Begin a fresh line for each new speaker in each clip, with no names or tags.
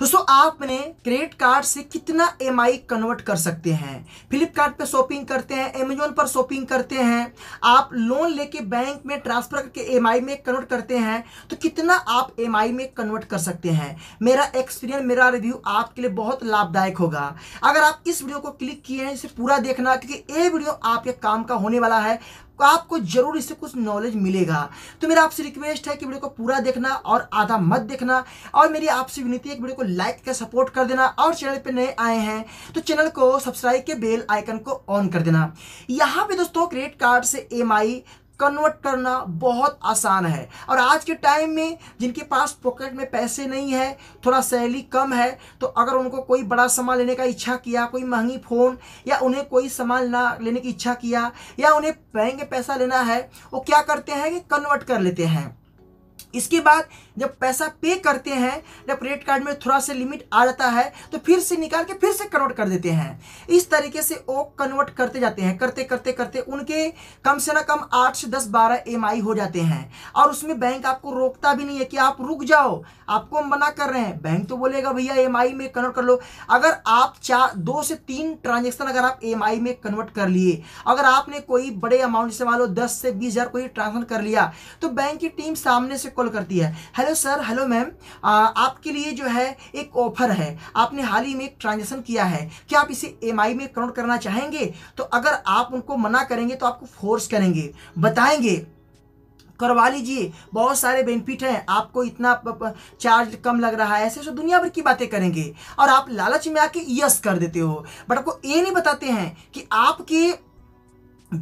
दोस्तों आपने credit card से कितना एम कन्वर्ट कर सकते हैं फ्लिपकार्ट पे शॉपिंग करते हैं अमेजोन पर शॉपिंग करते हैं आप लोन लेके बैंक में ट्रांसफर करके एम में कन्वर्ट करते हैं तो कितना आप एम में कन्वर्ट कर सकते हैं मेरा एक्सपीरियंस मेरा रिव्यू आपके लिए बहुत लाभदायक होगा अगर आप इस वीडियो को क्लिक किए हैं इसे पूरा देखना क्योंकि ये वीडियो आपके काम का होने वाला है आपको जरूर इससे कुछ नॉलेज मिलेगा तो मेरा आपसे रिक्वेस्ट है कि वीडियो को पूरा देखना और आधा मत देखना और मेरी आपसे विनती है वीडियो को लाइक कर सपोर्ट कर देना और चैनल पर नए आए हैं तो चैनल को सब्सक्राइब के बेल आइकन को ऑन कर देना यहाँ पे दोस्तों क्रेडिट कार्ड से एम कन्वर्ट करना बहुत आसान है और आज के टाइम में जिनके पास पॉकेट में पैसे नहीं है थोड़ा सैलरी कम है तो अगर उनको कोई बड़ा सामान लेने का इच्छा किया कोई महंगी फ़ोन या उन्हें कोई सामान ना लेने की इच्छा किया या उन्हें बैंक में पैसा लेना है वो क्या करते हैं कि कन्वर्ट कर लेते हैं इसके बाद जब पैसा पे करते हैं जब क्रेडिट कार्ड में थोड़ा सा लिमिट आ जाता है तो फिर से निकाल के फिर से कन्वर्ट कर देते हैं इस तरीके से वो कन्वर्ट करते जाते हैं करते करते करते उनके कम से ना कम आठ से दस बारह एम हो जाते हैं और उसमें बैंक आपको रोकता भी नहीं है कि आप रुक जाओ आपको हम मना कर रहे हैं बैंक तो बोलेगा भैया एम में कन्वर्ट कर लो अगर आप चार दो से तीन ट्रांजेक्शन अगर आप एम में कन्वर्ट कर लिए अगर आपने कोई बड़े अमाउंट से मान लो दस से बीस हज़ार कोई ट्रांजेक्शन कर लिया तो बैंक की टीम सामने से कॉल करती है हेलो सर हेलो मैम आपके लिए जो है एक ऑफर है आपने हाल ही में एक ट्रांजेक्शन किया है क्या आप इसे एम में काउंट करना चाहेंगे तो अगर आप उनको मना करेंगे तो आपको फोर्स करेंगे बताएंगे करवा लीजिए बहुत सारे बेनिफिट हैं आपको इतना चार्ज कम लग रहा है ऐसे सो दुनिया भर की बातें करेंगे और आप लालच में आके यस कर देते हो बट आपको ये नहीं बताते हैं कि आपके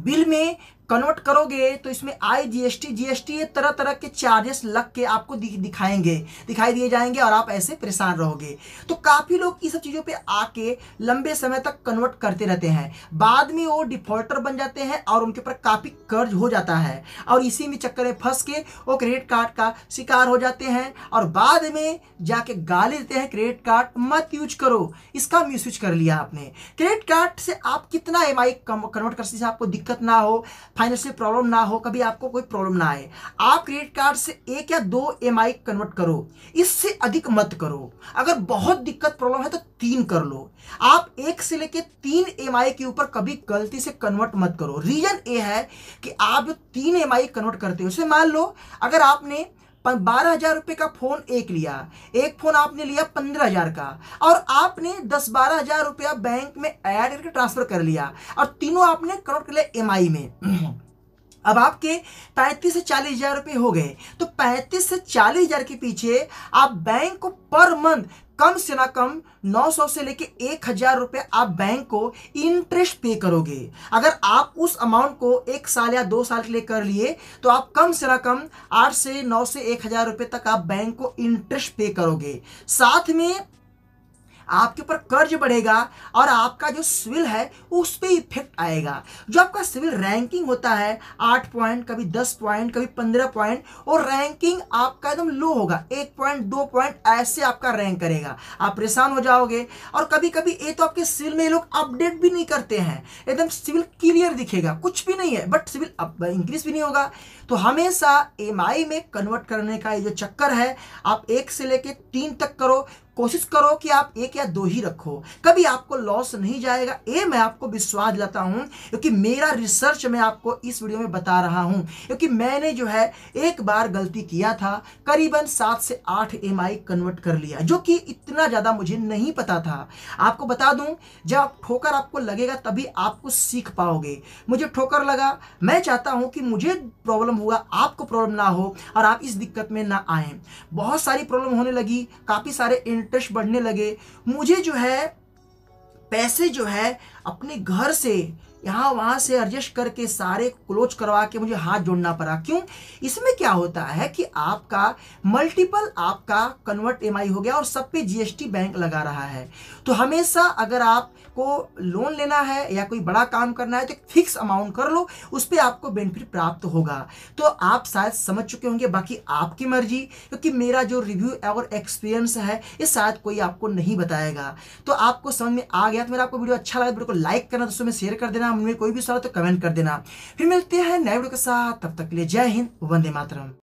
बिल में कन्वर्ट करोगे तो इसमें आई जीएसटी जीएसटी तरह तरह के चार्जेस लग के आपको दिखाएंगे दिखाई दिए जाएंगे और आप ऐसे परेशान रहोगे तो काफ़ी लोग इस सब चीज़ों पे आके लंबे समय तक कन्वर्ट करते रहते हैं बाद में वो डिफॉल्टर बन जाते हैं और उनके ऊपर काफ़ी कर्ज हो जाता है और इसी में चक्कर में फंस के वो क्रेडिट कार्ड का शिकार हो जाते हैं और बाद में जाके गाली देते हैं क्रेडिट कार्ड मत यूज करो इसका मिस कर लिया आपने क्रेडिट कार्ड से आप कितना एम कन्वर्ट कर सकते आपको दिक्कत ना हो फाइनेंशियल प्रॉब्लम ना हो कभी आपको कोई प्रॉब्लम ना आए आप क्रेडिट कार्ड से एक या दो एम कन्वर्ट करो इससे अधिक मत करो अगर बहुत दिक्कत प्रॉब्लम है तो तीन कर लो आप एक से लेकर तीन एम के ऊपर कभी गलती से कन्वर्ट मत करो रीजन ये है कि आप जो तीन एम कन्वर्ट करते हो उसे मान लो अगर आपने बारह हजार रुपये का फ़ोन एक लिया एक फ़ोन आपने लिया पंद्रह हजार का और आपने दस बारह हजार रुपया बैंक में ऐड करके ट्रांसफ़र कर लिया और तीनों आपने कन्वर्ट कर लिया एम में अब आपके पैंतीस से चालीस हज़ार रुपये हो गए तो पैंतीस से चालीस हज़ार के पीछे आप बैंक को पर मंथ कम से ना कम 900 से लेके एक हज़ार रुपये आप बैंक को इंटरेस्ट पे करोगे अगर आप उस अमाउंट को एक साल या दो साल के लिए कर लिए तो आप कम से ना कम आठ से नौ से एक हज़ार रुपये तक आप बैंक को इंटरेस्ट पे करोगे साथ में आपके ऊपर कर्ज बढ़ेगा और आपका जो सिविल है उस पर इफेक्ट आएगा जो आपका सिविल रैंकिंग होता है आठ पॉइंट कभी दस पॉइंट कभी पंद्रह पॉइंट और रैंकिंग आपका एकदम लो होगा एक पॉइंट दो पॉइंट ऐसे आपका रैंक करेगा आप परेशान हो जाओगे और कभी कभी ये तो आपके सिविल में लोग अपडेट भी नहीं करते हैं एकदम सिविल क्लियर दिखेगा कुछ भी नहीं है बट सिविल इंक्रीज भी नहीं होगा तो हमेशा एम में कन्वर्ट करने का ये जो चक्कर है आप एक से लेके तीन तक करो कोशिश करो कि आप एक या दो ही रखो कभी आपको लॉस नहीं जाएगा ये मैं आपको विश्वास दिलाता हूँ क्योंकि मेरा रिसर्च मैं आपको इस वीडियो में बता रहा हूँ क्योंकि मैंने जो है एक बार गलती किया था करीबन सात से आठ एम कन्वर्ट कर लिया जो कि इतना ज़्यादा मुझे नहीं पता था आपको बता दूँ जब ठोकर आपको लगेगा तभी आपको सीख पाओगे मुझे ठोकर लगा मैं चाहता हूँ कि मुझे प्रॉब्लम हुआ आपको प्रॉब्लम ना हो और आप इस दिक्कत में ना आए बहुत सारी प्रॉब्लम होने लगी काफ़ी सारे इंटरेस्ट बढ़ने लगे मुझे जो है पैसे जो है अपने घर से यहाँ वहाँ से एडजस्ट करके सारे क्लोज करवा के मुझे हाथ जोड़ना पड़ा क्यों इसमें क्या होता है कि आपका मल्टीपल आपका कन्वर्ट एम हो गया और सब पे जीएसटी बैंक लगा रहा है तो हमेशा अगर आप आपको लोन लेना है या कोई बड़ा काम करना है तो एक फिक्स अमाउंट कर लो उस पर आपको बेनिफिट प्राप्त होगा तो आप शायद समझ चुके होंगे बाकी आपकी मर्जी क्योंकि मेरा जो रिव्यू और एक्सपीरियंस है ये शायद कोई आपको नहीं बताएगा तो आपको समझ में आ गया तो मेरा आपको वीडियो अच्छा लगा वीडियो को लाइक करना दोस्तों में शेयर कर देना हमें कोई भी सवाल तो कमेंट कर देना फिर मिलते हैं नए वीडियो के साथ तब तक के लिए जय हिंद वंदे मातरम